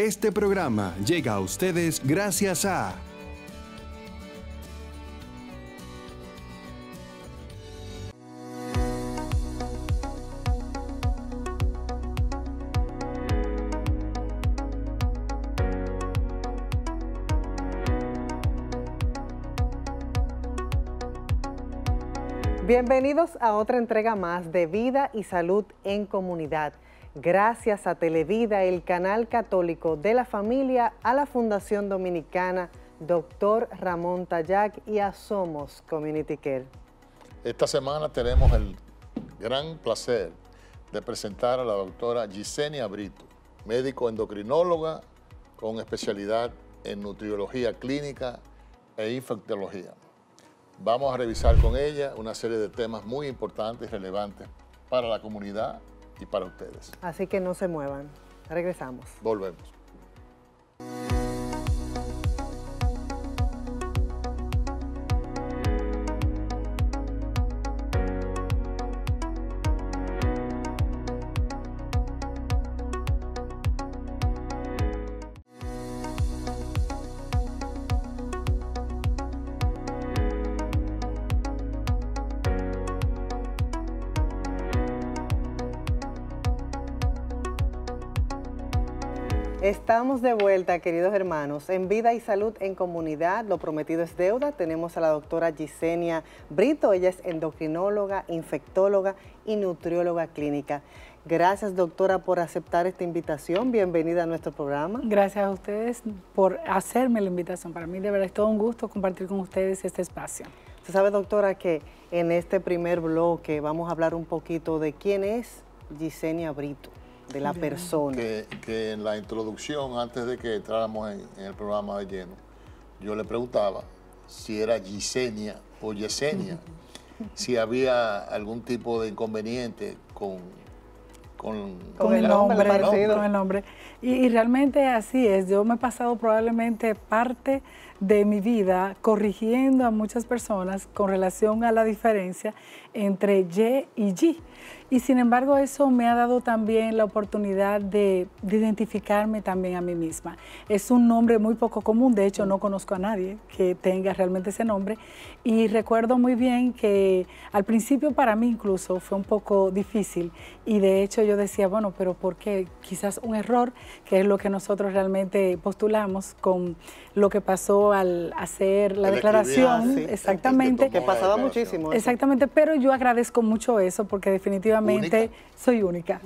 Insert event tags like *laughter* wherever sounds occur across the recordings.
Este programa llega a ustedes gracias a Bienvenidos a otra entrega más de Vida y Salud en Comunidad gracias a Televida, el canal católico de la familia, a la Fundación Dominicana, Dr. Ramón Tayac y a Somos Community Care. Esta semana tenemos el gran placer de presentar a la doctora Gisenia Brito, médico endocrinóloga con especialidad en nutriología clínica e infectología. Vamos a revisar con ella una serie de temas muy importantes y relevantes para la comunidad para ustedes. Así que no se muevan. Regresamos. Volvemos. Estamos de vuelta, queridos hermanos, en Vida y Salud en Comunidad, lo prometido es deuda. Tenemos a la doctora Gisenia Brito, ella es endocrinóloga, infectóloga y nutrióloga clínica. Gracias, doctora, por aceptar esta invitación. Bienvenida a nuestro programa. Gracias a ustedes por hacerme la invitación. Para mí, de verdad, es todo un gusto compartir con ustedes este espacio. Se sabe, doctora, que en este primer bloque vamos a hablar un poquito de quién es Gisenia Brito de la persona. Que, en la introducción, antes de que entráramos en, el programa de lleno, yo le preguntaba si era Gisenia o Yesenia, si había algún tipo de inconveniente con, con, el, nombre, nombre. y realmente así es. Yo me he pasado probablemente parte de mi vida corrigiendo a muchas personas con relación a la diferencia entre Y y G. Y sin embargo eso me ha dado también la oportunidad de, identificarme también a mí misma. Es un nombre muy poco común, de hecho no conozco a nadie que tenga realmente ese nombre. Y recuerdo muy bien que al principio para mí incluso fue un poco difícil. Y de hecho yo decía, bueno, pero ¿por qué? Quizás un error, que es lo que nosotros realmente postulamos con lo que pasó al hacer la declaración. exactamente. Que pasaba muchísimo. ¿eh? Exactamente, pero yo agradezco mucho eso porque definitivamente soy única.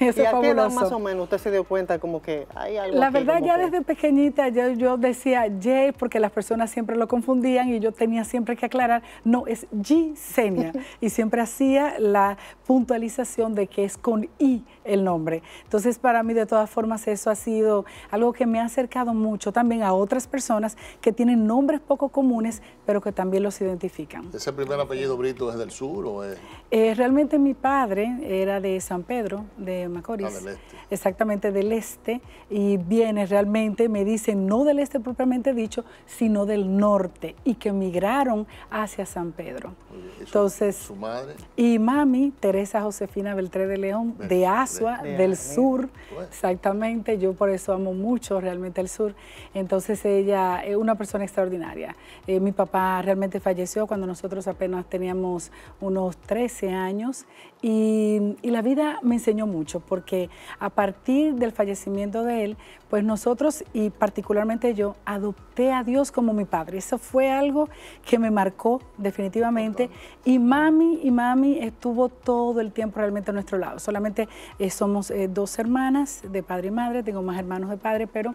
¿Y a más o menos usted se dio cuenta como que hay algo La verdad, ya desde pequeñita yo, decía J porque las personas siempre lo confundían y yo tenía siempre que aclarar, no, es G-Senia. *laughs* y siempre hacía la puntualización de que es con I el nombre. Entonces, para mí, de todas formas, eso ha sido algo que me ha acercado mucho también a otras personas que tienen nombres poco comunes, pero que también los identifican. ¿Ese primer apellido Brito es del sur o es...? Eh, realmente mi padre era de San Pedro, de Macorís. Ah, este. Exactamente, del este. Y viene realmente, me dicen, no del este propiamente dicho, sino del norte. Y que migraron hacia San Pedro. Entonces... ¿Su madre? Y mami, Teresa Josefina Beltré de León, de Aso del sur, exactamente, yo por eso amo mucho realmente el sur, entonces ella es una persona extraordinaria. Eh, mi papá realmente falleció cuando nosotros apenas teníamos unos 13 años y, la vida me enseñó mucho porque a partir del fallecimiento de él, pues nosotros y particularmente yo adopté a Dios como mi padre. Eso fue algo que me marcó definitivamente. Y mami y mami estuvo todo el tiempo realmente a nuestro lado. Solamente eh, somos eh, dos hermanas de padre y madre, tengo más hermanos de padre, pero...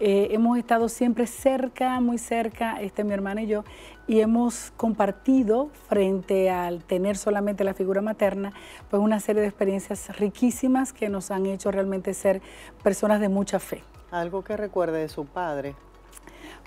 Eh, hemos estado siempre cerca, muy cerca, este, mi hermana y yo, y hemos compartido, frente al tener solamente la figura materna, pues una serie de experiencias riquísimas que nos han hecho realmente ser personas de mucha fe. Algo que recuerde de su padre,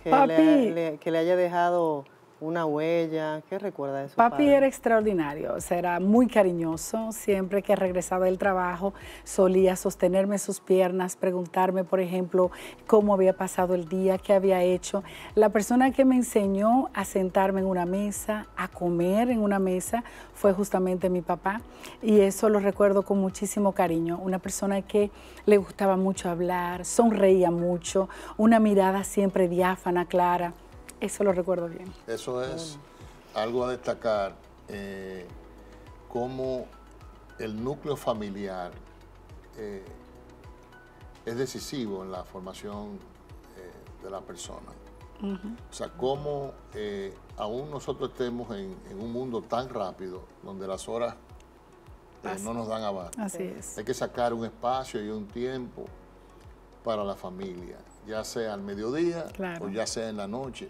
que le haya dejado una huella. ¿Qué recuerda de su Papi era extraordinario, o sea, era muy cariñoso. Siempre que regresaba del trabajo, solía sostenerme sus piernas, preguntarme, por ejemplo, cómo había pasado el día, qué había hecho. La persona que me enseñó a sentarme en una mesa, a comer en una mesa, fue justamente mi papá. Y eso lo recuerdo con muchísimo cariño. Una persona que le gustaba mucho hablar, sonreía mucho, una mirada siempre diáfana, clara. Eso lo recuerdo bien. Eso es algo a destacar, eh, cómo el núcleo familiar eh, es decisivo en la formación eh, de la persona. O sea, cómo eh, aún nosotros estemos en, un mundo tan rápido, donde las horas no nos dan abasto. Así es. Hay que sacar un espacio y un tiempo para la familia, ya sea al mediodía o ya sea en la noche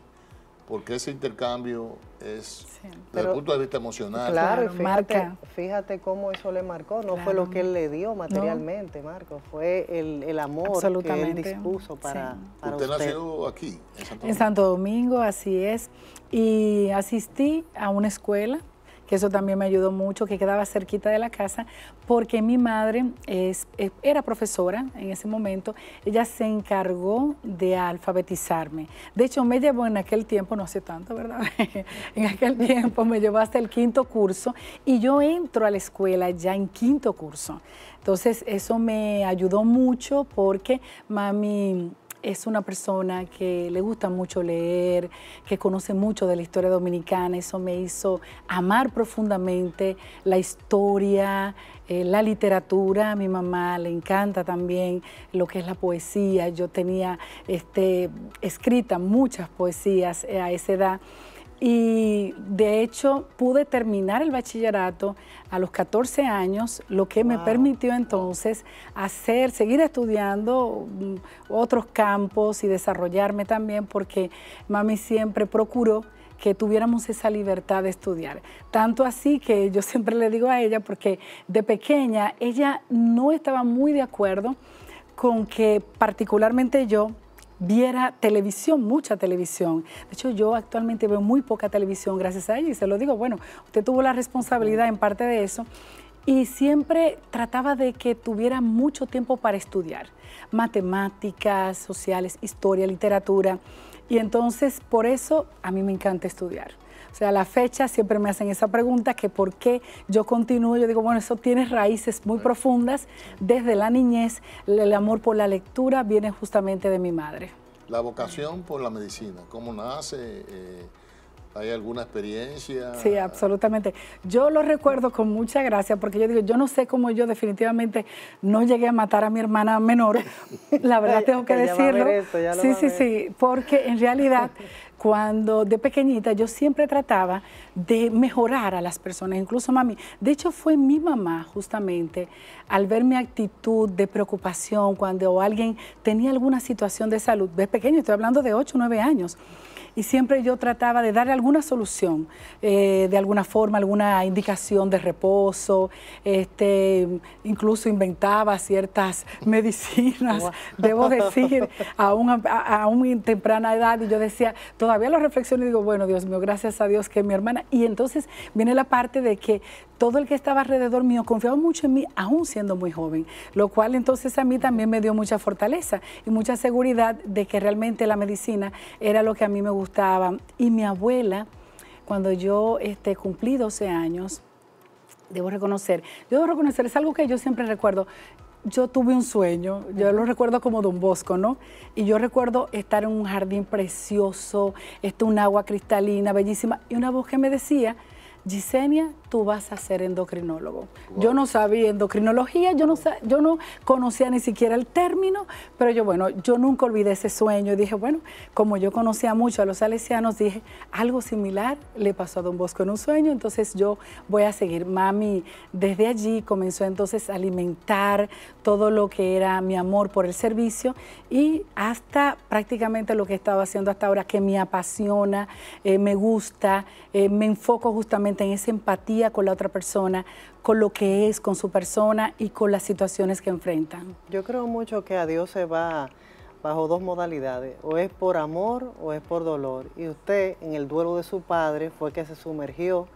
porque ese intercambio es desde el punto de vista emocional. Claro, fíjate, marca. fíjate cómo eso le marcó, no fue lo que él le dio materialmente, Marco, fue el, amor que él dispuso para, para usted. Usted nació aquí, en Santo Domingo. En Santo Domingo, así es, y asistí a una escuela que eso también me ayudó mucho, que quedaba cerquita de la casa, porque mi madre eh, era profesora en ese momento, ella se encargó de alfabetizarme. De hecho, me llevó en aquel tiempo, no sé tanto, ¿verdad? *laughs* en aquel tiempo me llevó hasta el quinto curso y yo entro a la escuela ya en quinto curso. Entonces, eso me ayudó mucho porque mami es una persona que le gusta mucho leer, que conoce mucho de la historia dominicana. Eso me hizo amar profundamente la historia, eh, la literatura. A mi mamá le encanta también lo que es la poesía. Yo tenía este, escrita muchas poesías a esa edad. Y de hecho pude terminar el bachillerato a los 14 años, lo que me permitió entonces hacer, seguir estudiando mm, otros campos y desarrollarme también porque mami siempre procuró que tuviéramos esa libertad de estudiar. Tanto así que yo *laughs* siempre le digo a ella, porque de pequeña ella no estaba muy de acuerdo con que particularmente yo viera televisión, mucha televisión. De hecho, yo actualmente veo muy poca televisión gracias a ella y se lo digo, bueno, usted tuvo la responsabilidad en parte de eso. Y siempre trataba de que tuviera mucho tiempo para estudiar, matemáticas, sociales, historia, literatura. Y entonces, por eso a mí me encanta estudiar. O sea, la fecha siempre me hacen esa pregunta, que por qué yo continúo. Yo digo, bueno, eso tiene raíces muy profundas desde la niñez. El amor por la lectura viene justamente de mi madre. La vocación por la medicina, ¿cómo nace? Eh, ¿Hay alguna experiencia? Sí, absolutamente. Yo lo recuerdo con mucha gracia porque yo digo, yo no sé cómo yo definitivamente no llegué a matar a mi hermana menor. *laughs* La verdad tengo que pues decirlo. sí, sí, sí, porque en realidad *laughs* cuando de pequeñita yo siempre trataba de mejorar a las personas, incluso mami. De hecho fue mi mamá justamente al ver mi actitud de preocupación cuando alguien tenía alguna situación de salud, de pequeño, estoy hablando de 8 o 9 años y siempre yo trataba de darle alguna solución, eh, de alguna forma, alguna indicación de reposo, este, incluso inventaba ciertas *laughs* medicinas, debo *laughs* decir, a una, a temprana edad y yo decía, todavía lo reflexiono y digo, bueno, Dios mío, gracias a Dios que mi hermana, y entonces viene la parte de que todo el que estaba alrededor mío confiaba mucho en mí, aún siendo muy joven, lo cual entonces a mí también me dio mucha fortaleza y mucha seguridad de que realmente la medicina era lo que a mí me gustaba. Y mi abuela, cuando yo este, cumplí 12 años, debo reconocer, yo debo reconocer, es algo que yo siempre recuerdo, yo tuve un sueño, yo lo recuerdo como Don Bosco, ¿no? Y yo recuerdo estar en un jardín precioso, ...esto un agua cristalina, bellísima, y una voz que me decía, Gisenia, tú vas a ser endocrinólogo. Yo no sabía endocrinología, yo no, yo no conocía ni siquiera el término, pero yo, bueno, yo nunca olvidé ese sueño. Y dije, bueno, como yo conocía mucho a los salesianos, dije, algo similar le pasó a Don Bosco en un sueño, entonces yo voy a seguir. Mami, desde allí comenzó entonces a alimentar todo lo que era mi amor por el servicio y hasta prácticamente lo que he estado haciendo hasta ahora, que me apasiona, eh, me gusta, eh, me enfoco justamente esa empatía con la otra persona, con lo que es, con su persona y con las situaciones que enfrentan. Yo creo mucho que a Dios se va bajo dos modalidades, o es por amor o es por dolor. Y usted en el duelo de su padre fue que se sumergió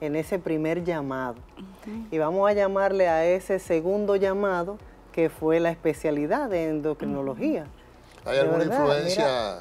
en ese primer llamado. Y vamos a llamarle a ese segundo llamado que fue la especialidad de endocrinología. ¿Hay alguna influencia?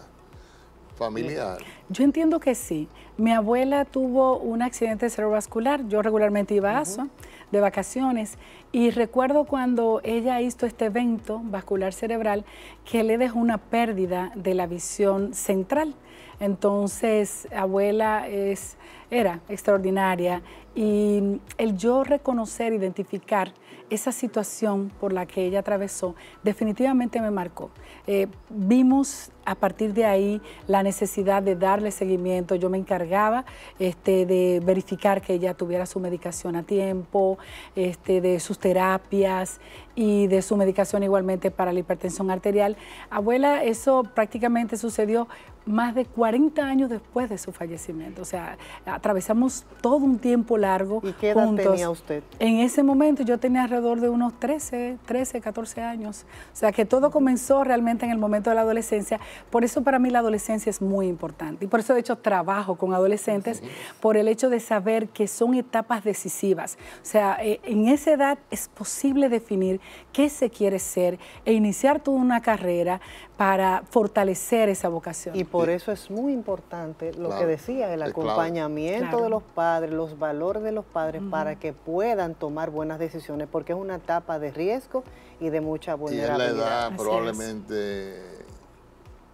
familiar. Yo entiendo que sí. Mi abuela tuvo un accidente cerebrovascular. Yo regularmente iba a ASO de vacaciones y recuerdo cuando ella hizo este evento vascular cerebral que le dejó una pérdida de la visión central. Entonces, abuela es, era extraordinaria y el yo reconocer, identificar esa situación por la que ella atravesó definitivamente me marcó. Eh, vimos a partir de ahí la necesidad de darle seguimiento. Yo me encargaba este, de verificar que ella tuviera su medicación a tiempo, este, de sus terapias y de su medicación igualmente para la hipertensión arterial. Abuela, eso prácticamente sucedió más de 40 años después de su fallecimiento. O sea, atravesamos todo un tiempo largo. ¿Y qué edad tenía usted? En ese momento yo tenía alrededor de unos 13, 13, 14 años. O sea, que todo comenzó realmente en el momento de la adolescencia. Por eso para mí la adolescencia es muy importante. Y por eso, de hecho, trabajo con adolescentes por el hecho de saber que son etapas decisivas. O sea, eh, en esa edad es posible definir qué se quiere ser e iniciar toda una carrera, para fortalecer esa vocación. Y por eso es muy importante lo que decía, el acompañamiento de los padres, los valores de los padres para que puedan tomar buenas decisiones, porque es una etapa de riesgo y de mucha vulnerabilidad. Y es la edad probablemente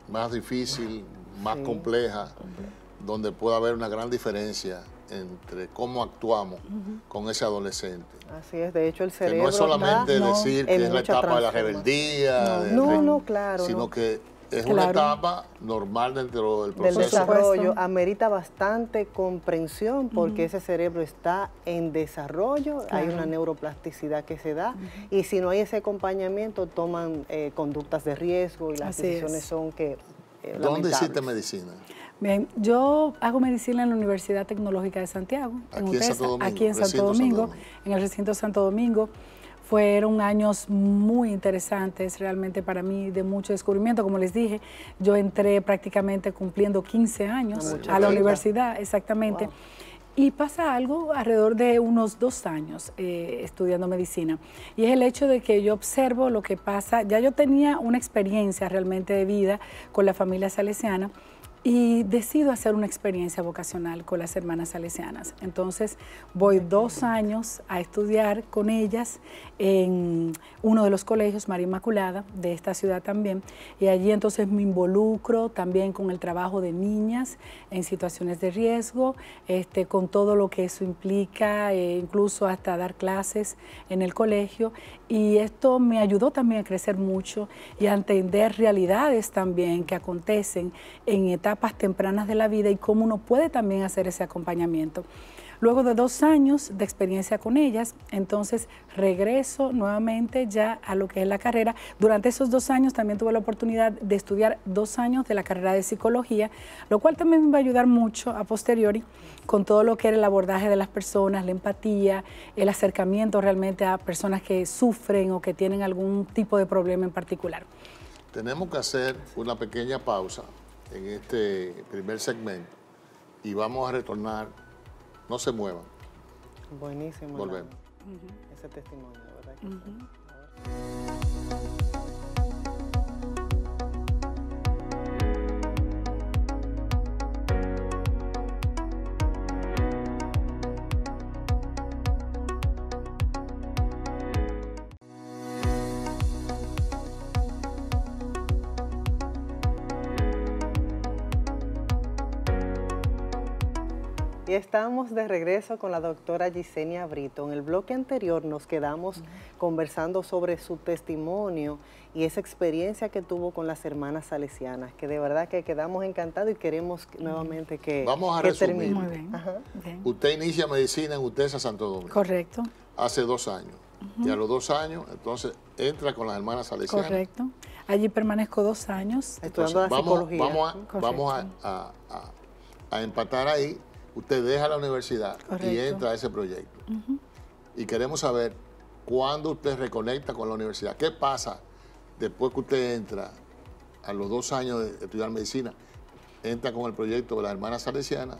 más difícil, más compleja, donde puede haber una gran diferencia entre cómo actuamos con ese adolescente. Así es, de hecho el cerebro... Que no es solamente decir que es la etapa de la rebeldía, claro, sino que es una etapa normal dentro del proceso. Del desarrollo amerita bastante comprensión porque ese cerebro está en desarrollo, hay una neuroplasticidad que se da y si no hay ese acompañamiento toman eh, conductas de riesgo y las decisiones son que... Eh, ¿Dónde hiciste medicina? Bien, yo hago medicina en la Universidad Tecnológica de Santiago, aquí en, Santo Domingo, aquí en Santo Domingo, en el recinto Santo Domingo. Fueron años muy interesantes realmente para mí, de mucho descubrimiento. Como les dije, yo entré prácticamente cumpliendo 15 años a la universidad, exactamente. Y pasa algo alrededor de unos dos años eh, estudiando medicina. Y es el hecho de que yo observo lo que pasa. Ya yo tenía una experiencia realmente de vida con la familia salesiana y decido hacer una experiencia vocacional con las hermanas salesianas. Entonces voy dos años a estudiar con ellas en uno de los colegios, María Inmaculada, de esta ciudad también, y allí entonces me involucro también con el trabajo de niñas en situaciones de riesgo, este, con todo lo que eso implica, eh, incluso hasta dar clases en el colegio, y esto me ayudó también a crecer mucho y a entender realidades también que acontecen en etapas etapas tempranas de la vida y cómo uno puede también hacer ese acompañamiento. Luego de dos años de experiencia con ellas, entonces regreso nuevamente ya a lo que es la carrera. Durante esos dos años también tuve la oportunidad de estudiar dos años de la carrera de psicología, lo cual también me va a ayudar mucho a posteriori con todo lo que era el abordaje de las personas, la empatía, el acercamiento realmente a personas que sufren o que tienen algún tipo de problema en particular. Tenemos que hacer una pequeña pausa en este primer segmento y vamos a retornar. No se muevan. Buenísimo. Volvemos. Ese testimonio, ¿verdad? estamos de regreso con la doctora Gisenia Brito. En el bloque anterior nos quedamos conversando sobre su testimonio y esa experiencia que tuvo con las hermanas salesianas, que de verdad que quedamos encantados y queremos nuevamente que Vamos a Usted inicia medicina en UTESA Santo Domingo. Correcto. Hace dos años. Y a los dos años, entonces, entra con las hermanas salesianas. Correcto. Allí permanezco dos años. Estudiando vamos, psicología. Vamos, a empatar ahí usted deja la universidad y entra a ese proyecto. Y queremos saber cuándo usted reconecta con la universidad. ¿Qué pasa después que usted entra a los dos años de estudiar medicina? Entra con el proyecto de la hermana salesiana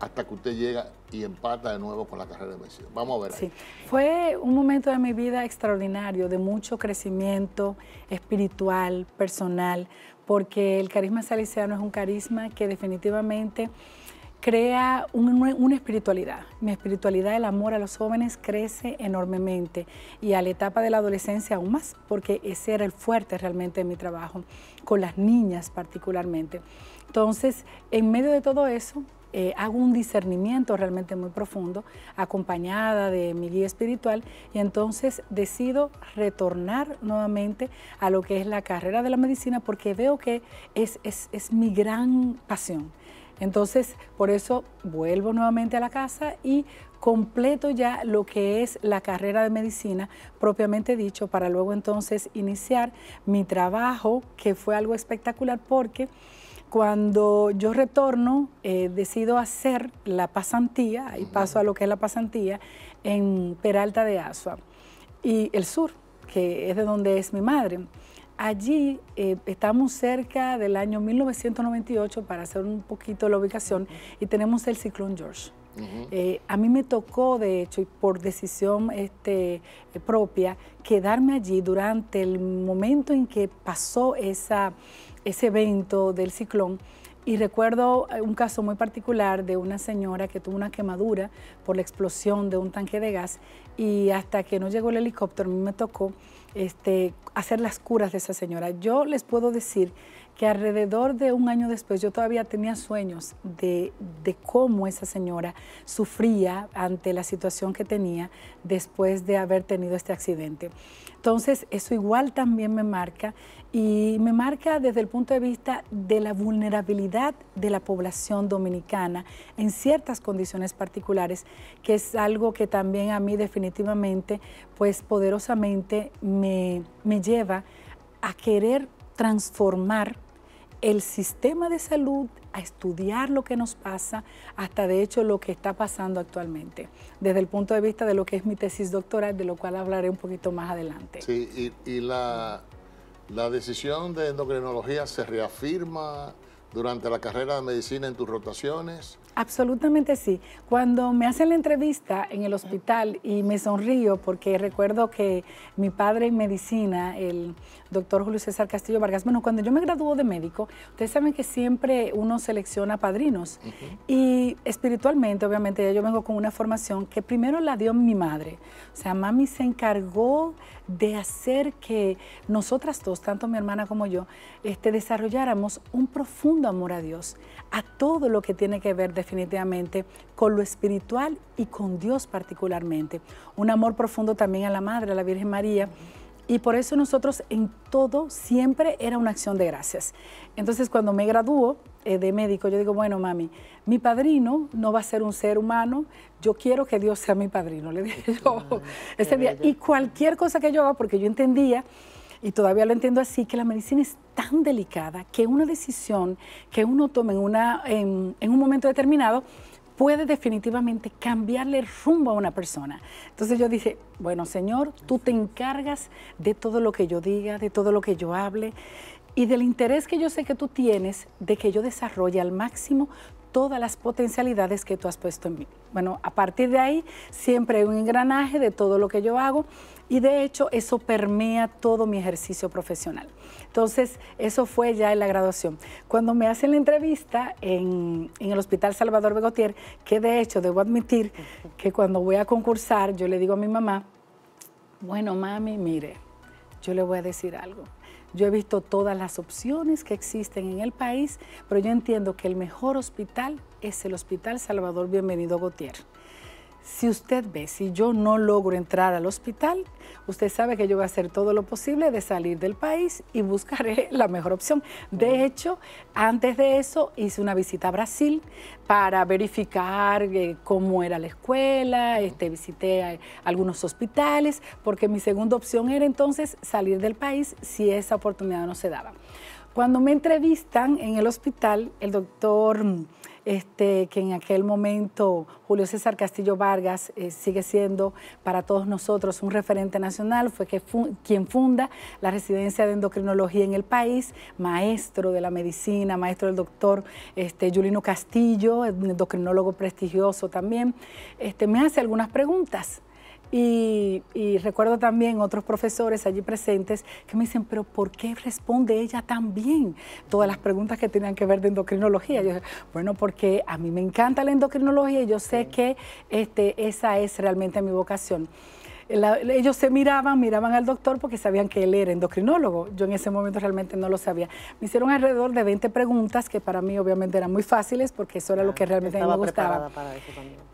hasta que usted llega y empata de nuevo con la carrera de medicina. Vamos a ver. fue un momento de mi vida extraordinario, de mucho crecimiento espiritual, personal, porque el carisma salesiano es un carisma que definitivamente crea una espiritualidad. Mi espiritualidad, el amor a los jóvenes crece enormemente y a la etapa de la adolescencia aún más, porque ese era el fuerte realmente de mi trabajo, con las niñas particularmente. Entonces, en medio de todo eso, eh, hago un discernimiento realmente muy profundo, acompañada de mi guía espiritual, y entonces decido retornar nuevamente a lo que es la carrera de la medicina, porque veo que es mi gran pasión entonces, por eso vuelvo nuevamente a la casa y completo ya lo que es la carrera de medicina propiamente dicho para luego entonces iniciar mi trabajo, que fue algo espectacular porque cuando yo retorno eh, decido hacer la pasantía, y paso a lo que es la pasantía, en Peralta de Asua y el sur, que es de donde es mi madre. Allí eh, estamos cerca del año 1998 para hacer un poquito la ubicación y tenemos el ciclón George. Eh, a mí me tocó, de hecho, y por decisión este, eh, propia, quedarme allí durante el momento en que pasó esa, ese evento del ciclón. Y recuerdo un caso muy particular de una señora que tuvo una quemadura por la explosión de un tanque de gas y hasta que no llegó el helicóptero, a mí me tocó este, hacer las curas de esa señora. Yo les puedo decir que alrededor de un año después yo todavía tenía sueños de, de, cómo esa señora sufría ante la situación que tenía después de haber tenido este accidente. Entonces, eso igual también me marca y me marca desde el punto de vista de la vulnerabilidad de la población dominicana en ciertas condiciones particulares, que es algo que también a mí definitivamente, pues poderosamente me, lleva a querer transformar el sistema de salud, a estudiar lo que nos pasa, hasta de hecho lo que está pasando actualmente, desde el punto de vista de lo que es mi tesis doctoral, de lo cual hablaré un poquito más adelante. Sí, y, la... La decisión de endocrinología se reafirma durante la carrera de medicina en tus rotaciones. Absolutamente sí. Cuando me hacen la entrevista en el hospital y me sonrío porque recuerdo que mi padre en medicina, el doctor Julio César Castillo Vargas, bueno, cuando yo me graduó de médico, ustedes saben que siempre uno selecciona padrinos. Y espiritualmente, obviamente, yo vengo con una formación que primero la dio mi madre. O sea, mami se encargó de hacer que nosotras dos, tanto mi hermana como yo, este, desarrolláramos un profundo amor a Dios, a todo lo que tiene que ver definitivamente con lo espiritual y con Dios particularmente. Un amor profundo también a la Madre, a la Virgen María. Y por eso nosotros en todo siempre era una acción de gracias. Entonces cuando me graduó eh, de médico, yo digo, bueno, mami, mi padrino no va a ser un ser humano, yo quiero que Dios sea mi padrino, le dije yo ese día. Y cualquier cosa que yo haga, porque yo entendía y todavía lo entiendo así, que la medicina es tan delicada que una decisión que uno tome en, una, en, un momento determinado puede definitivamente cambiarle el rumbo a una persona. Entonces yo dice bueno Señor, tú te encargas de todo lo que yo diga, de todo lo que yo hable y del interés que yo sé que tú tienes de que yo desarrolle al máximo todas las potencialidades que tú has puesto en mí. Bueno, a partir de ahí siempre hay un engranaje de todo lo que yo hago y de hecho eso permea todo mi ejercicio profesional. Entonces, eso fue ya en la graduación. Cuando me hacen la entrevista en, el Hospital Salvador Begotier, que de hecho debo admitir que cuando voy a concursar, yo le digo a mi mamá, bueno, mami, mire, yo le voy a decir algo. Yo he visto todas las opciones que existen en el país, pero yo entiendo que el mejor hospital es el Hospital Salvador Bienvenido Gautier. Si usted ve, si yo no logro entrar al hospital, usted sabe que yo voy a hacer todo lo posible de salir del país y buscaré *laughs* la mejor opción. De hecho, antes de eso hice una visita a Brasil para verificar eh, cómo era la escuela, este, visité eh, algunos hospitales, porque mi segunda opción era entonces salir del país si esa oportunidad no se daba. Cuando me entrevistan en el hospital, el doctor, este, que en aquel momento Julio César Castillo Vargas eh, sigue siendo para todos nosotros un referente nacional, fue quien funda la residencia de endocrinología en el país, maestro de la medicina, maestro del doctor Julino este, Castillo, endocrinólogo prestigioso también, este, me hace algunas preguntas y, recuerdo también otros profesores allí presentes que me dicen, pero ¿por qué responde ella tan bien todas las preguntas que tenían que ver de endocrinología? Yo, bueno, porque a mí me encanta la endocrinología y yo sé que este, esa es realmente mi vocación ellos se miraban, miraban al doctor porque sabían que él era endocrinólogo. Yo en ese momento realmente no lo sabía. Me hicieron alrededor de 20 preguntas que para mí obviamente eran muy fáciles porque eso era lo que ah, realmente me gustaba.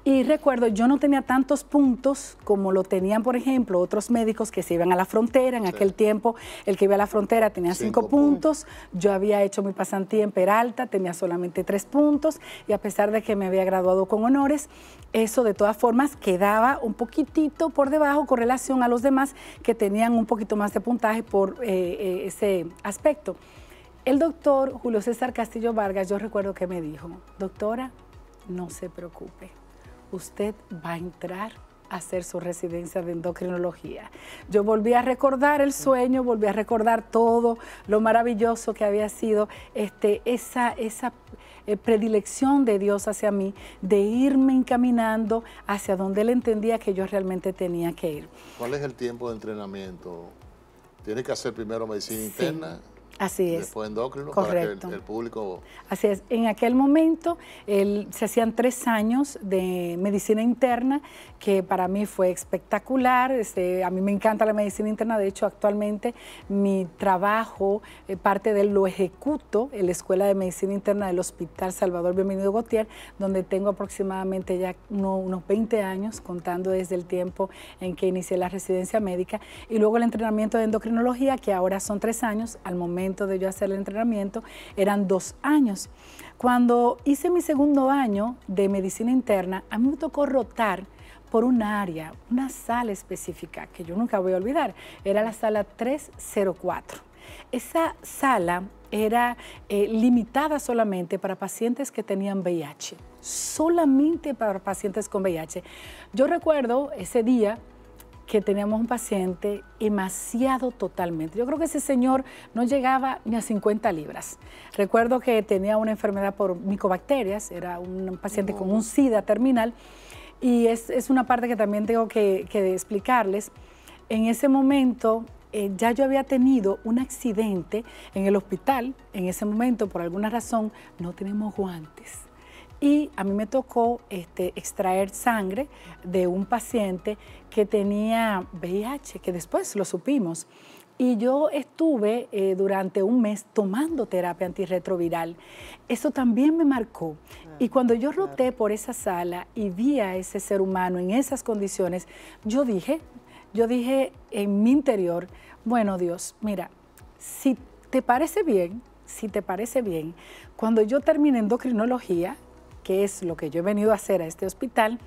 y recuerdo, yo no tenía tantos puntos como lo tenían, por ejemplo, otros médicos que se iban a la frontera. En aquel tiempo, el que iba a la frontera tenía cinco, puntos. puntos. Yo había hecho mi pasantía en Peralta, tenía solamente tres puntos. Y a pesar de que me había graduado con honores, eso de todas formas quedaba un poquitito por debajo Correlación a los demás que tenían un poquito más de puntaje por eh, eh, ese aspecto. El doctor Julio César Castillo Vargas, yo recuerdo que me dijo, doctora, no se preocupe, usted va a entrar a hacer su residencia de endocrinología. Yo volví a recordar el sueño, volví a recordar todo lo maravilloso que había sido este, esa, esa eh, predilección de Dios hacia mí, de irme encaminando hacia donde Él entendía que yo realmente tenía que ir. ¿Cuál es el tiempo de entrenamiento? Tiene que hacer primero medicina interna? Así es. Después endocrino para que el, público. Así es. En aquel momento él se hacían tres años de medicina interna que para mí fue espectacular. Este, a mí me encanta la medicina interna, de hecho actualmente mi trabajo, eh, parte de él lo ejecuto en la Escuela de Medicina Interna del Hospital Salvador Bienvenido Gautier, donde tengo aproximadamente ya unos 20 años, contando desde el tiempo en que inicié la residencia médica, y luego el entrenamiento de endocrinología, que ahora son tres años, al momento de yo hacer el entrenamiento eran dos años. Cuando hice mi segundo año de medicina interna, a mí me tocó rotar por un área, una sala específica, que yo nunca voy a olvidar, era la sala 304. Esa sala era eh, limitada solamente para pacientes que tenían VIH, solamente para pacientes con VIH. Yo recuerdo ese día que teníamos un paciente demasiado totalmente. Yo creo que ese señor no llegaba ni a 50 libras. Recuerdo que tenía una enfermedad por micobacterias, era un paciente con oh. un SIDA terminal y es, una parte que también tengo que, explicarles. En ese momento eh, ya yo había tenido un accidente en el hospital. En ese momento, por alguna razón, no tenemos guantes. Y a mí me tocó este, extraer sangre de un paciente que tenía VIH, que después lo supimos. Y yo estuve eh, durante un mes tomando terapia antirretroviral. Eso también me marcó. Ah, y cuando yo roté por esa sala y vi a ese ser humano en esas condiciones, yo dije, yo dije en mi interior, bueno Dios, mira, si te parece bien, si te parece bien, cuando yo termine endocrinología, que es lo que yo he venido a hacer a este hospital,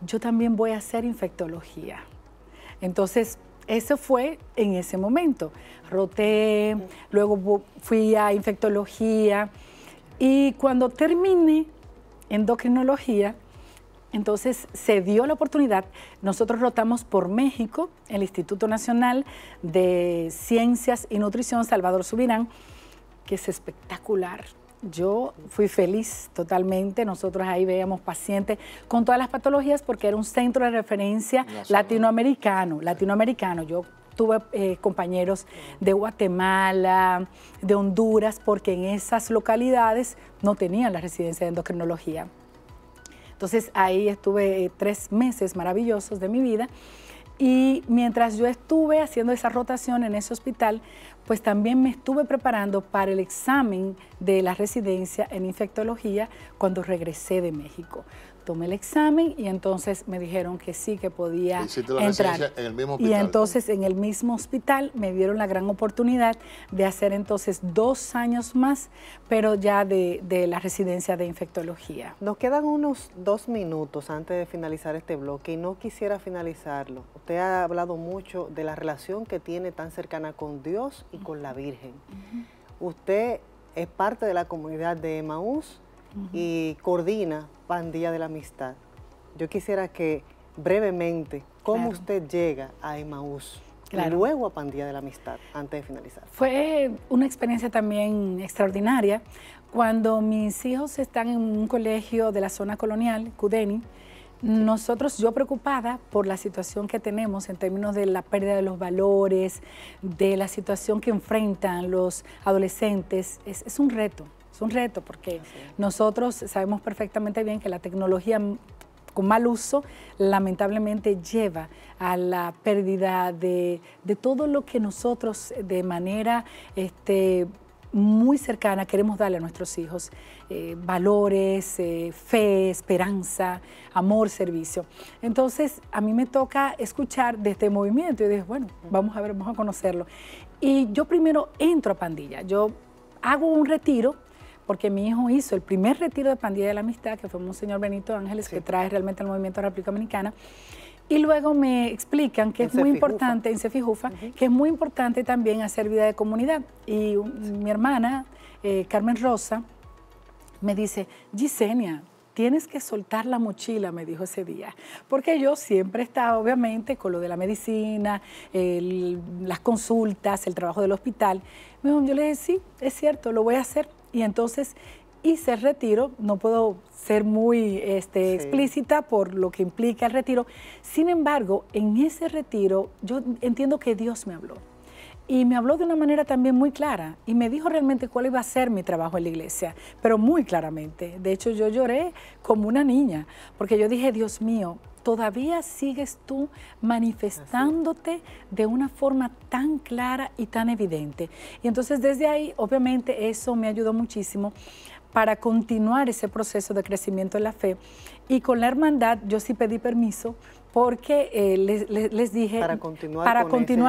yo también voy a hacer infectología. Entonces, eso fue en ese momento. Roté, luego fui a infectología y cuando terminé endocrinología, entonces se dio la oportunidad, nosotros rotamos por México, el Instituto Nacional de Ciencias y Nutrición Salvador Subirán, que es espectacular, yo fui feliz totalmente. Nosotros ahí veíamos pacientes con todas las patologías porque era un centro de referencia latinoamericano, latinoamericano. Yo tuve eh, compañeros de Guatemala, de Honduras, porque en esas localidades no tenían la residencia de endocrinología. Entonces ahí estuve eh, tres meses maravillosos de mi vida. Y mientras yo estuve haciendo esa rotación en ese hospital, pues también me estuve preparando para el examen de la residencia en infectología cuando regresé de México, tomé el examen y entonces me dijeron que sí, que podía la entrar. En el mismo hospital. Y entonces en el mismo hospital me dieron la gran oportunidad de hacer entonces dos años más, pero ya de, la residencia de infectología. Nos quedan unos dos minutos antes de finalizar este bloque y no quisiera finalizarlo. Usted ha hablado mucho de la relación que tiene tan cercana con Dios y con la Virgen. Usted es parte de la comunidad de Emaús y coordina Pandilla de la Amistad. Yo quisiera que brevemente, ¿cómo usted llega a Emaús? Y luego a Pandilla de la Amistad, antes de finalizar. Fue una experiencia también extraordinaria. Cuando mis hijos están en un colegio de la zona colonial, Cudeni, nosotros, yo preocupada por la situación que tenemos en términos de la pérdida de los valores, de la situación que enfrentan los adolescentes, es un reto, un reto porque nosotros sabemos perfectamente bien que la tecnología con mal uso lamentablemente lleva a la pérdida de, todo lo que nosotros de manera este, muy cercana queremos darle a nuestros hijos, eh, valores, eh, fe, esperanza, amor, servicio. Entonces, a mí me toca escuchar de este movimiento y dije, bueno, vamos a ver, vamos a conocerlo. Y yo primero entro a pandilla, yo hago un retiro porque mi hijo hizo el primer retiro de Pandilla de la Amistad, que fue un señor Benito Ángeles, que trae realmente el movimiento de la República Dominicana. Y luego me explican que es muy importante, en Cefijufa, que es muy importante también hacer vida de comunidad. Y mi hermana, eh, Carmen Rosa, me dice, Gisenia, tienes que soltar la mochila, me dijo ese día, porque yo siempre estaba, obviamente, con lo de la medicina, las consultas, el trabajo del hospital. Yo le dije, sí, es cierto, lo voy a hacer. Y entonces hice el retiro, no puedo ser muy este, explícita por lo que implica el retiro, sin embargo, en ese retiro yo entiendo que Dios me habló. Y me habló de una manera también muy clara y me dijo realmente cuál iba a ser mi trabajo en la iglesia, pero muy claramente. De hecho, yo lloré como una niña, porque yo dije, Dios mío, todavía sigues tú manifestándote de una forma tan clara y tan evidente. Y entonces desde ahí, obviamente, eso me ayudó muchísimo para continuar ese proceso de crecimiento en la fe. Y con la hermandad yo sí pedí permiso porque eh, les, dije para continuar,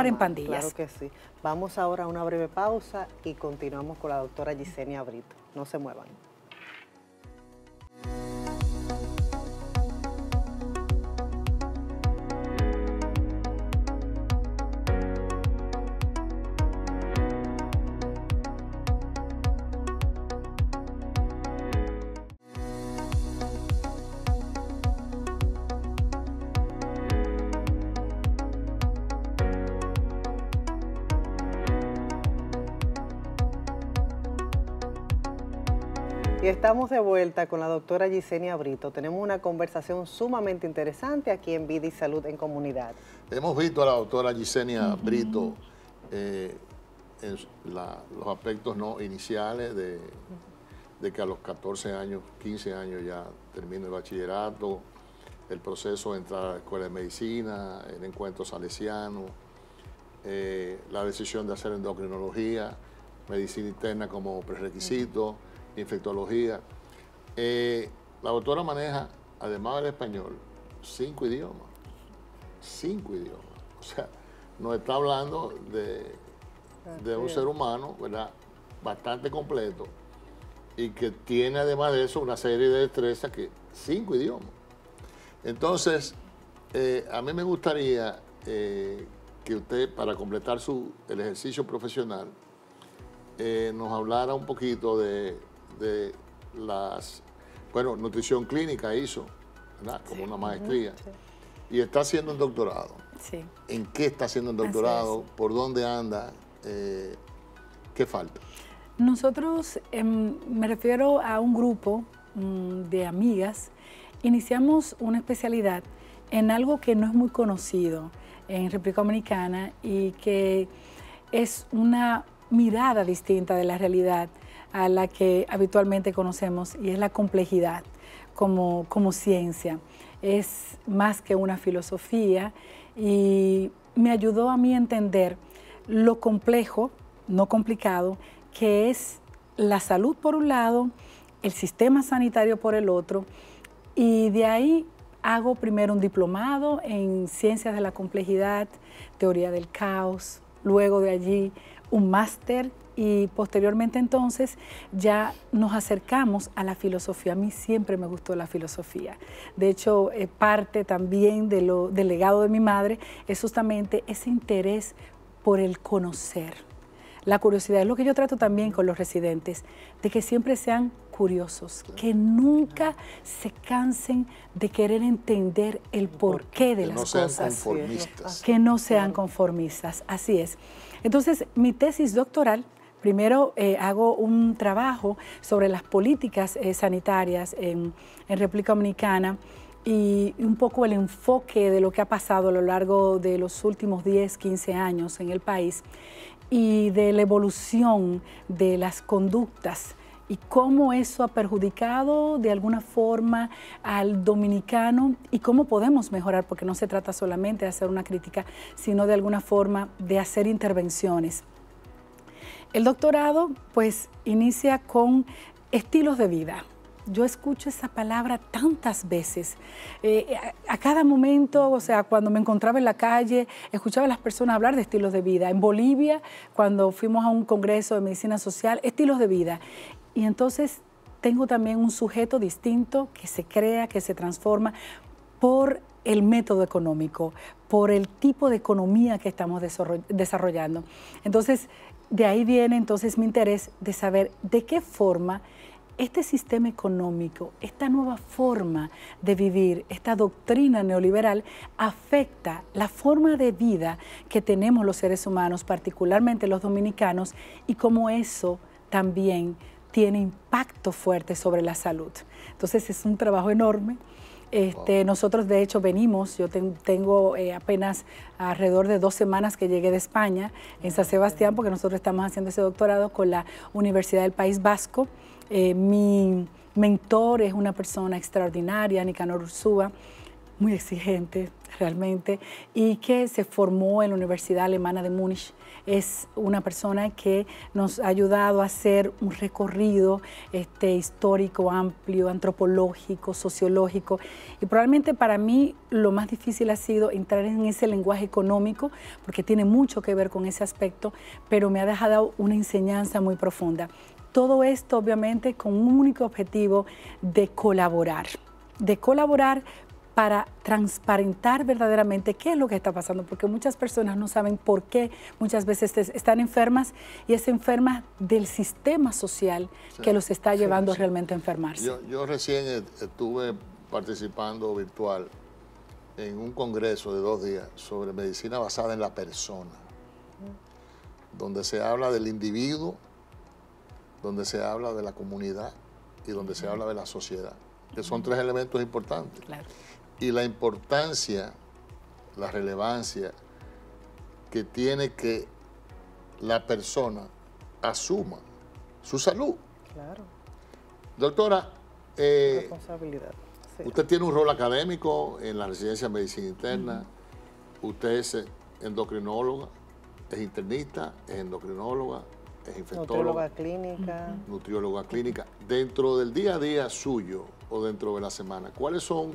en pandillas. Claro que sí. Vamos ahora a una breve pausa y continuamos con la doctora Gisenia Brito. No se muevan. Estamos de vuelta con la doctora Gisenia Brito. Tenemos una conversación sumamente interesante aquí en Vida y Salud en Comunidad. Hemos visto a la doctora Gisenia Brito eh, en los aspectos no iniciales de, que a los 14 años, 15 años ya termina el bachillerato, el proceso de entrar a la escuela de medicina, el encuentro salesiano, eh, la decisión de hacer endocrinología, medicina interna como prerequisito infectología. Eh, la doctora maneja, además del español, cinco idiomas. Cinco idiomas. O sea, nos está hablando de, un ser humano, ¿verdad? Bastante completo y que tiene además de eso una serie de destrezas que cinco idiomas. Entonces, eh, a mí me gustaría eh, que usted, para completar su, el ejercicio profesional, nos hablara un poquito de de las, bueno, nutrición clínica hizo, Como una maestría. Y está haciendo un doctorado. ¿En qué está haciendo un doctorado? ¿Por dónde anda? Eh, ¿Qué falta? Nosotros, em, me refiero a un grupo mm, de amigas, iniciamos una especialidad en algo que no es muy conocido en República Dominicana y que es una mirada distinta de la realidad a la que habitualmente conocemos y es la complejidad como, como ciencia. Es más que una filosofía y me ayudó a mí a entender lo complejo, no complicado, que es la salud por un lado, el sistema sanitario por el otro, y de ahí hago primero un diplomado en ciencias de la complejidad, teoría del caos, luego de allí un máster y posteriormente entonces ya nos acercamos a la filosofía. A mí siempre me gustó la filosofía. De hecho, eh, parte también de lo, del legado de mi madre es justamente ese interés por el conocer. La curiosidad es lo que yo trato también con los residentes, de que siempre sean curiosos, que nunca se cansen de querer entender el porqué de las cosas, que no sean conformistas, así es. Entonces, mi tesis doctoral Primero eh, hago un trabajo sobre las políticas eh, sanitarias en, en República Dominicana y un poco el enfoque de lo que ha pasado a lo largo de los últimos 10, 15 años en el país y de la evolución de las conductas y cómo eso ha perjudicado de alguna forma al dominicano y cómo podemos mejorar, porque no se trata solamente de hacer una crítica, sino de alguna forma de hacer intervenciones. El doctorado pues inicia con estilos de vida. Yo escucho esa palabra tantas veces. Eh, a, a, cada momento, o sea, cuando me encontraba en la calle, escuchaba a las personas hablar de estilos de vida. En Bolivia, cuando fuimos a un congreso de medicina social, estilos de vida. Y entonces tengo también un sujeto distinto que se crea, que se transforma por el método económico, por el tipo de economía que estamos desarrollando. Entonces, de ahí viene entonces mi interés de saber de qué forma este sistema económico, esta nueva forma de vivir, esta doctrina neoliberal afecta la forma de vida que tenemos los seres humanos, particularmente los dominicanos, y cómo eso también tiene impacto fuerte sobre la salud. Entonces es un trabajo enorme este, Nosotros de hecho venimos, yo tengo eh, apenas alrededor de dos semanas que llegué de España, en San Sebastián, porque nosotros estamos haciendo ese doctorado con la Universidad del País Vasco. Eh, mi mentor es una persona extraordinaria, Nicanor Ursúa, muy exigente, realmente y que se formó en la Universidad Alemana de Múnich. Es una persona que nos ha ayudado a hacer un recorrido este, histórico, amplio, antropológico, sociológico. Y probablemente para mí lo más difícil ha sido entrar en ese lenguaje económico, porque tiene mucho que ver con ese aspecto, pero me ha dejado una enseñanza muy profunda. Todo esto obviamente con un único objetivo de colaborar de colaborar para transparentar verdaderamente qué es lo que está pasando, porque muchas personas no saben por qué muchas veces están enfermas y es enferma del sistema social que los está llevando realmente a enfermarse. Yo, yo, recién eh, estuve participando virtual en un congreso de dos días sobre medicina basada en la persona, donde se habla del individuo, donde se habla de la comunidad y donde se habla de la sociedad, que son tres elementos importantes. Claro y la importancia, la relevancia que tiene que la persona asuma su salud. Claro. Doctora, eh, responsabilidad. Usted tiene un rol académico en la residencia de medicina interna, usted es endocrinóloga, es internista, es endocrinóloga, es infectóloga. clínica. Nutrióloga clínica. Dentro del día a día suyo o dentro de la semana, ¿cuáles son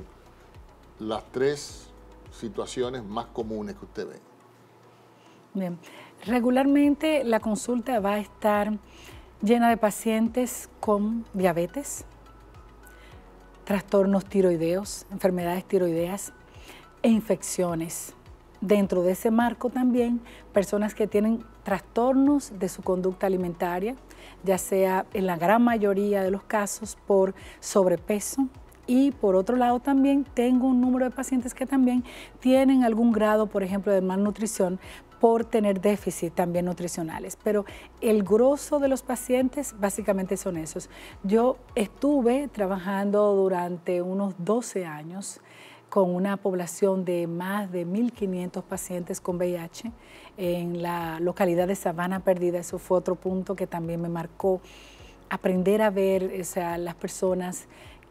las tres situaciones más comunes que usted ve? Bien, regularmente la consulta va a estar llena de pacientes con diabetes, trastornos tiroideos, enfermedades tiroideas e infecciones. Dentro de ese marco también personas que tienen trastornos de su conducta alimentaria, ya sea en la gran mayoría de los casos por sobrepeso, y por otro lado también tengo un número de pacientes que también tienen algún grado, por ejemplo, de malnutrición por tener déficit también nutricionales. Pero el grosso de los pacientes básicamente son esos. Yo estuve trabajando durante unos 12 años con una población de más de 1.500 pacientes con VIH en la localidad de Sabana Perdida. Eso fue otro punto que también me marcó. Aprender a ver o sea, las personas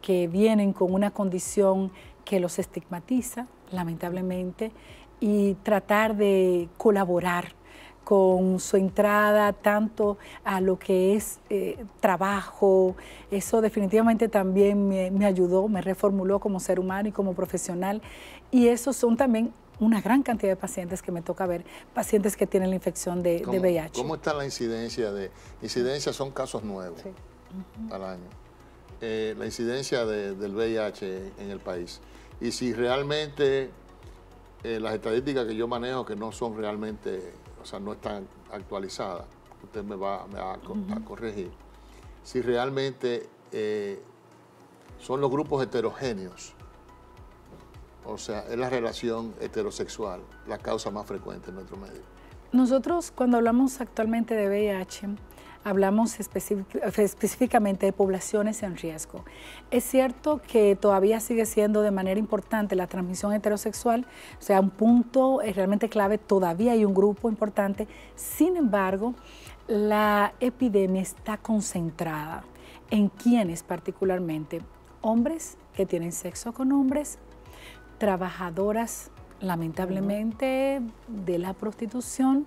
que vienen con una condición que los estigmatiza, lamentablemente, y tratar de colaborar con su entrada tanto a lo que es eh, trabajo. Eso definitivamente también me, ayudó, me reformuló como ser humano y como profesional. Y esos son también una gran cantidad de pacientes que me toca ver, pacientes que tienen la infección de, VIH. ¿Cómo está la incidencia de... Incidencia son casos nuevos al año. Eh, la incidencia del VIH en el país. Y si realmente eh, las estadísticas que yo manejo, que no son realmente, o sea, no están actualizadas, usted me va, a, corregir, si realmente eh, son los grupos heterogéneos, o sea, es la relación heterosexual la causa más frecuente en nuestro medio. Nosotros cuando hablamos actualmente de VIH, hablamos específicamente de poblaciones en riesgo. Es cierto que todavía sigue siendo de manera importante la transmisión heterosexual, o sea, un punto es eh, realmente clave, todavía hay un grupo importante, sin embargo, la epidemia está concentrada en quienes particularmente, hombres que tienen sexo con hombres, trabajadoras lamentablemente de la prostitución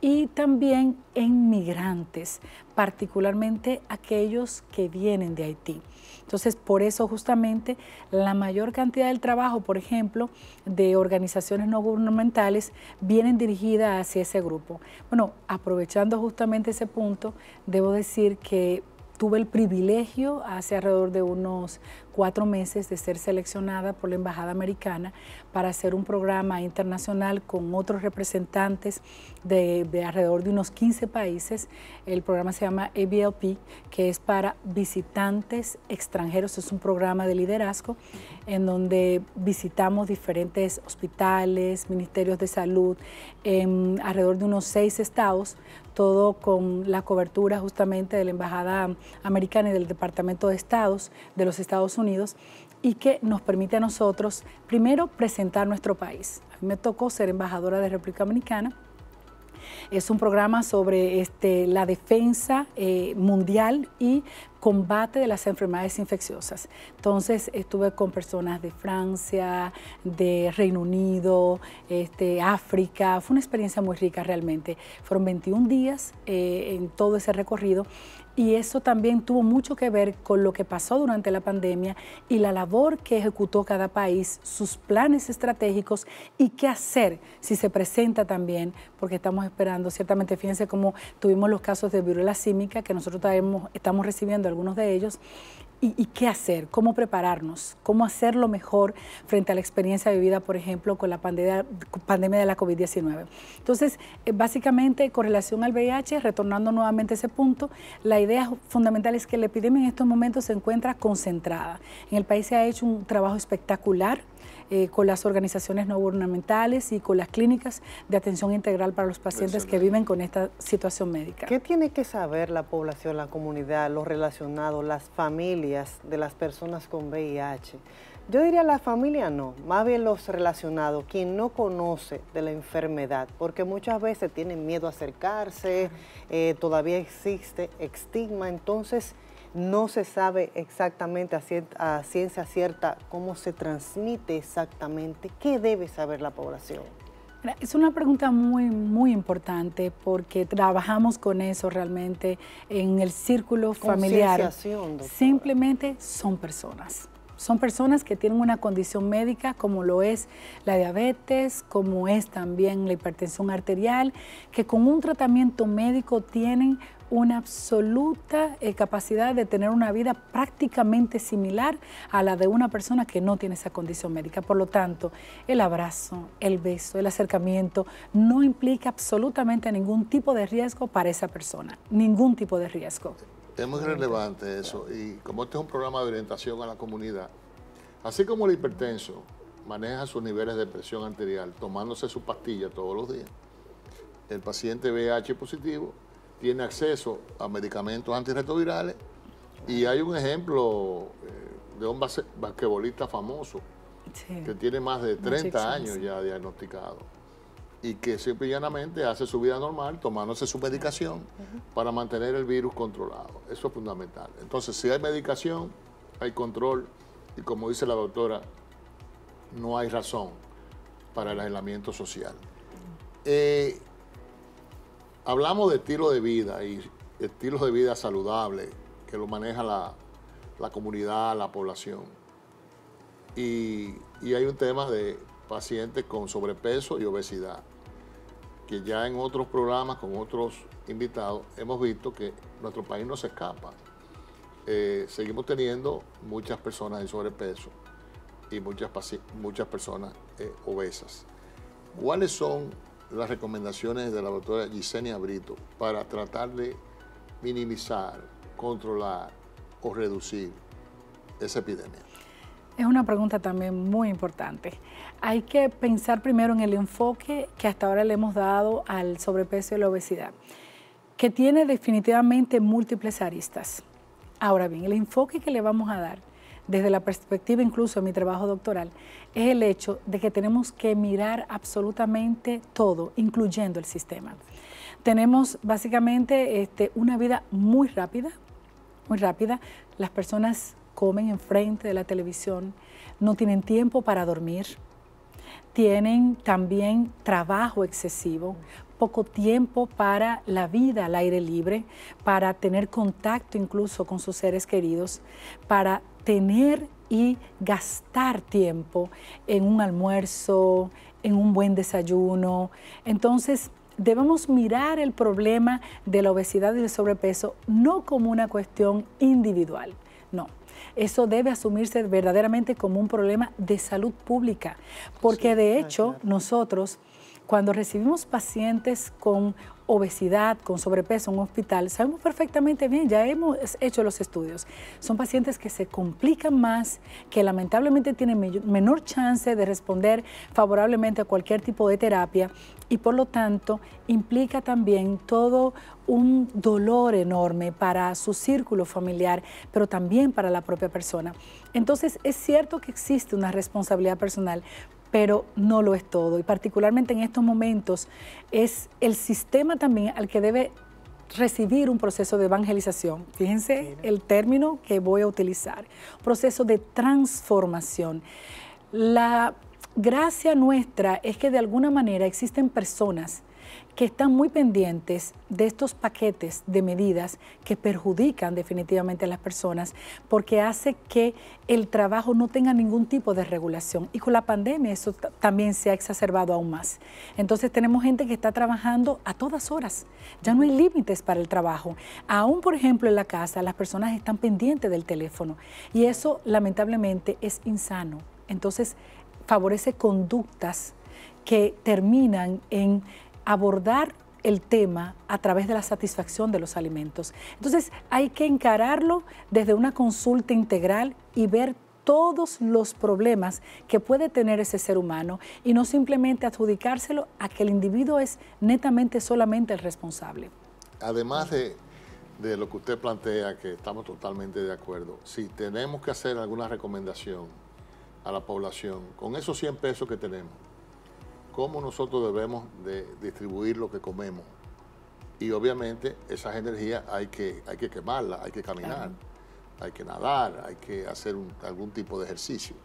y también en migrantes, particularmente aquellos que vienen de Haití. Entonces, por eso justamente la mayor cantidad del trabajo, por ejemplo, de organizaciones no gubernamentales, vienen dirigidas hacia ese grupo. Bueno, aprovechando justamente ese punto, debo decir que tuve el privilegio hace alrededor de unos cuatro meses de ser seleccionada por la Embajada Americana para hacer un programa internacional con otros representantes de, alrededor de unos 15 países. El programa se llama ABLP, que es para visitantes extranjeros. Es un programa de liderazgo en donde visitamos diferentes hospitales, ministerios de salud, en alrededor de unos seis estados, todo con la cobertura justamente de la Embajada Americana y del Departamento de Estados de los Estados Unidos Unidos y que nos permite a nosotros, primero, presentar nuestro país. A mí me tocó ser embajadora de República Dominicana. Es un programa sobre este, la defensa eh, mundial y combate de las enfermedades infecciosas. Entonces estuve con personas de Francia, de Reino Unido, este, África. Fue una experiencia muy rica realmente. Fueron 21 días eh, en todo ese recorrido y eso también tuvo mucho que ver con lo que pasó durante la pandemia y la labor que ejecutó cada país, sus planes estratégicos y qué hacer si se presenta también, porque estamos esperando, ciertamente, fíjense cómo tuvimos los casos de viruela símica, que nosotros estamos recibiendo algunos de ellos, y, qué hacer, cómo prepararnos, cómo hacerlo mejor frente a la experiencia vivida, por ejemplo, con la pandemia, pandemia de la COVID-19. Entonces, eh, básicamente, con relación al VIH, retornando nuevamente a ese punto, la idea fundamental es que la epidemia en estos momentos se encuentra concentrada. En el país se ha hecho un trabajo espectacular eh, con las organizaciones no gubernamentales y con las clínicas de atención integral para los pacientes que viven con esta situación médica. ¿Qué tiene que saber la población, la comunidad, los relacionados, las familias de las personas con VIH? Yo diría la familia no, más bien los relacionados, quien no conoce de la enfermedad, porque muchas veces tienen miedo a acercarse, eh, todavía existe estigma, entonces no se sabe exactamente a, ciencia cierta cómo se transmite exactamente. ¿Qué debe saber la población? Es una pregunta muy, muy importante porque trabajamos con eso realmente en el círculo familiar. Simplemente son personas. Son personas que tienen una condición médica como lo es la diabetes, como es también la hipertensión arterial, que con un tratamiento médico tienen una absoluta eh, capacidad de tener una vida prácticamente similar a la de una persona que no tiene esa condición médica. Por lo tanto, el abrazo, el beso, el acercamiento no implica absolutamente ningún tipo de riesgo para esa persona, ningún tipo de riesgo. Es muy relevante eso y como este es un programa de orientación a la comunidad, así como el hipertenso maneja sus niveles de presión arterial tomándose su pastilla todos los días, el paciente VIH positivo tiene acceso a medicamentos antirretrovirales y hay un ejemplo eh, de un basquetbolista famoso que tiene más de 30 años ya diagnosticado y que simple llanamente hace su vida normal tomándose su medicación para mantener el virus controlado. Eso es fundamental. Entonces, si hay medicación, hay control y como dice la doctora, no hay razón para el aislamiento social. Eh, hablamos de estilo de vida y estilos de vida saludable que lo maneja la, la comunidad, la población. Y, hay un tema de pacientes con sobrepeso y obesidad, que ya en otros programas con otros invitados hemos visto que nuestro país no se escapa. Eh, seguimos teniendo muchas personas en sobrepeso y muchas, muchas personas eh, obesas. ¿Cuáles son las recomendaciones de la doctora Gisenia Brito para tratar de minimizar, controlar o reducir esa epidemia? Es una pregunta también muy importante. Hay que pensar primero en el enfoque que hasta ahora le hemos dado al sobrepeso y la obesidad, que tiene definitivamente múltiples aristas. Ahora bien, el enfoque que le vamos a dar desde la perspectiva incluso de mi trabajo doctoral, es el hecho de que tenemos que mirar absolutamente todo, incluyendo el sistema. Tenemos básicamente este, una vida muy rápida, muy rápida. Las personas comen enfrente de la televisión, no tienen tiempo para dormir, tienen también trabajo excesivo, poco tiempo para la vida al aire libre, para tener contacto incluso con sus seres queridos, para tener y gastar tiempo en un almuerzo, en un buen desayuno. Entonces, debemos mirar el problema de la obesidad y el sobrepeso no como una cuestión individual, no. Eso debe asumirse verdaderamente como un problema de salud pública, porque de hecho nosotros cuando recibimos pacientes con obesidad, con sobrepeso en un hospital, sabemos perfectamente bien, ya hemos hecho los estudios. Son pacientes que se complican más, que lamentablemente tienen menor chance de responder favorablemente a cualquier tipo de terapia y por lo tanto implica también todo un dolor enorme para su círculo familiar, pero también para la propia persona. Entonces es cierto que existe una responsabilidad personal, pero no lo es todo. Y particularmente en estos momentos es el sistema también al que debe recibir un proceso de evangelización. Fíjense el término que voy a utilizar, proceso de transformación. La gracia nuestra es que de alguna manera existen personas que están muy pendientes de estos paquetes de medidas que perjudican definitivamente a las personas porque hace que el trabajo no tenga ningún tipo de regulación. Y con la pandemia eso también se ha exacerbado aún más. Entonces tenemos gente que está trabajando a todas horas. Ya no hay límites para el trabajo. Aún, por ejemplo, en la casa las personas están pendientes del teléfono y eso lamentablemente es insano. Entonces favorece conductas que terminan en abordar el tema a través de la satisfacción de los alimentos. Entonces hay que encararlo desde una consulta integral y ver todos los problemas que puede tener ese ser humano y no simplemente adjudicárselo a que el individuo es netamente solamente el responsable. Además de, lo que usted plantea, que estamos totalmente de acuerdo, si tenemos que hacer alguna recomendación a la población, con esos 100 pesos que tenemos, cómo nosotros debemos de distribuir lo que comemos. Y obviamente esas energías hay que, hay que quemarlas, hay que caminar, hay que nadar, hay que hacer algún tipo de ejercicio.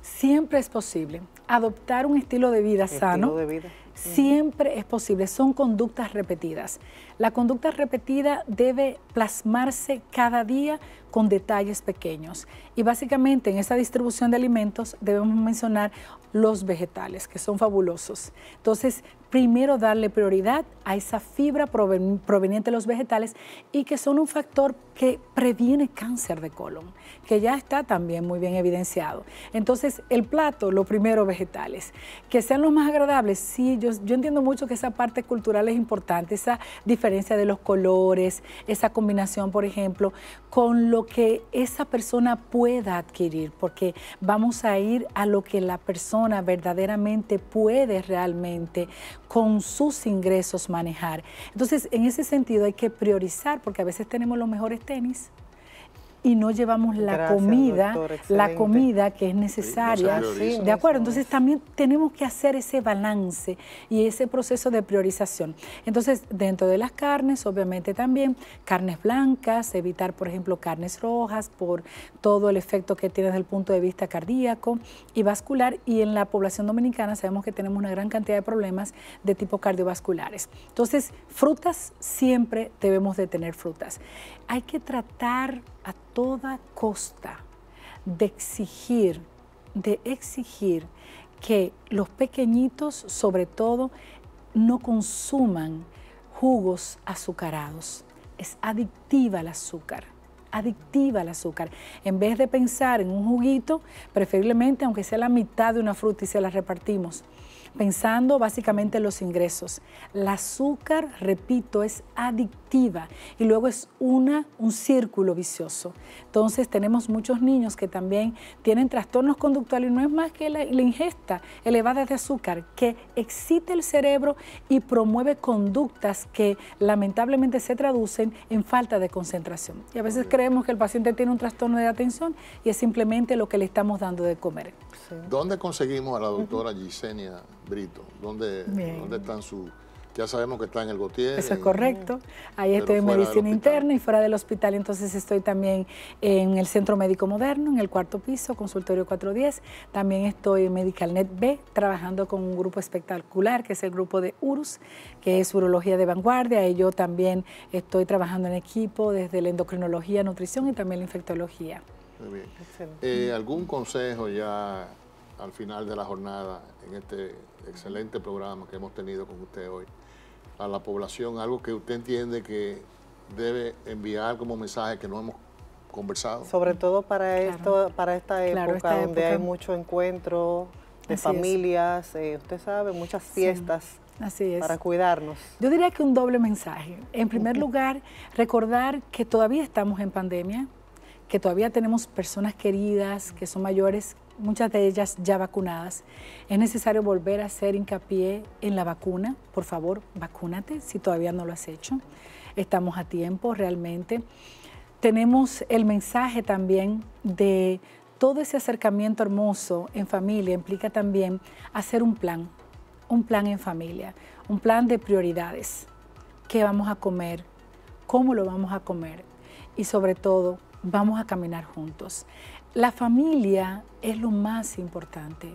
Siempre es posible adoptar un estilo de vida estilo sano. De vida. Siempre es posible, son conductas repetidas. La conducta repetida debe plasmarse cada día con detalles pequeños. Y básicamente en esa distribución de alimentos debemos mencionar los vegetales, que son fabulosos. Entonces, primero darle prioridad a esa fibra proveniente de los vegetales y que son un factor que previene cáncer de colon, que ya está también muy bien evidenciado. Entonces, el plato, lo primero, vegetales. Que sean los más agradables, sí, yo, entiendo mucho que esa parte cultural es importante, esa diferencia de los colores, esa combinación, por ejemplo, con lo que esa persona pueda adquirir, porque vamos a ir a lo que la persona verdaderamente puede realmente con sus ingresos manejar. Entonces, en ese sentido hay que priorizar porque a veces tenemos los mejores tenis, y no llevamos la comida, la comida que es necesaria. de acuerdo, entonces también tenemos que hacer ese balance y ese proceso de priorización. Entonces, dentro de las carnes, obviamente también carnes blancas, evitar, por ejemplo, carnes rojas por todo el efecto que tiene desde el punto de vista cardíaco y vascular. Y en la población dominicana sabemos que tenemos una gran cantidad de problemas de tipo cardiovasculares. Entonces, frutas, siempre debemos de tener frutas. Hay que tratar a toda costa de exigir, de exigir que los pequeñitos, sobre todo, no consuman jugos azucarados. Es adictiva el azúcar, adictiva el azúcar. En vez de pensar en un juguito, preferiblemente, aunque sea la mitad de una fruta y se la repartimos, pensando básicamente en los ingresos. El azúcar, repito, es adictiva y luego es una, un círculo vicioso. Entonces tenemos muchos niños que también tienen trastornos conductuales y no es más que la, ingesta elevada de azúcar que excita el cerebro y promueve conductas que lamentablemente se traducen en falta de concentración. Y a veces creemos que el paciente tiene un trastorno de atención y es simplemente lo que le estamos dando de comer. ¿Dónde conseguimos a la doctora Gisenia Brito? ¿Dónde, ¿dónde están su Ya sabemos que está en el Gautier. Eso es correcto. Ahí estoy en medicina interna y fuera del hospital. Entonces estoy también en el Centro Médico Moderno, en el cuarto piso, consultorio 410. También estoy en MedicalNet B, trabajando con un grupo espectacular, que es el grupo de URUS, que es Urología de Vanguardia. Y yo también estoy trabajando en equipo desde la endocrinología, nutrición y también la infectología. Muy bien. Eh, ¿Algún consejo ya al final de la jornada en este excelente programa que hemos tenido con usted hoy, a la población, algo que usted entiende que debe enviar como mensaje que no hemos conversado. Sobre todo para esto, para esta época donde hay mucho encuentro de familias, eh, usted sabe, muchas fiestas. Para cuidarnos. Yo diría que un doble mensaje. En primer lugar, recordar que todavía estamos en pandemia, que todavía tenemos personas queridas que son mayores muchas de ellas ya vacunadas. Es necesario volver a hacer hincapié en la vacuna. Por favor, vacúnate si todavía no lo has hecho. Estamos a tiempo realmente. Tenemos el mensaje también de todo ese acercamiento hermoso en familia implica también hacer un plan, un plan en familia, un plan de prioridades. ¿Qué vamos a comer? ¿Cómo lo vamos a comer? Y sobre todo, vamos a caminar juntos. La familia es lo más importante.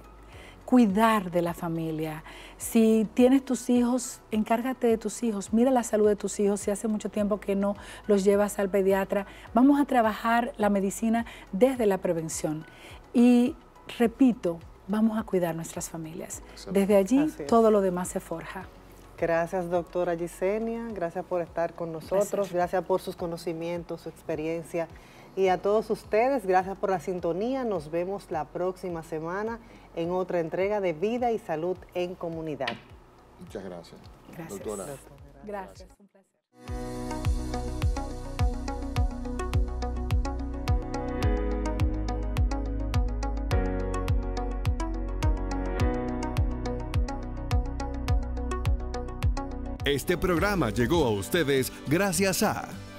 Cuidar de la familia. Si tienes tus hijos, encárgate de tus hijos. Mira la salud de tus hijos. Si hace mucho tiempo que no los llevas al pediatra, vamos a trabajar la medicina desde la prevención. Y repito, vamos a cuidar nuestras familias. Desde allí todo lo demás se forja. Gracias, doctora Gisenia. Gracias por estar con nosotros. Gracias, gracias por sus conocimientos, su experiencia y a todos ustedes. Gracias por la sintonía. Nos vemos la próxima semana en otra entrega de Vida y Salud en Comunidad. Muchas gracias. Gracias. Doctora. gracias. Un placer. Este programa llegó a ustedes gracias a...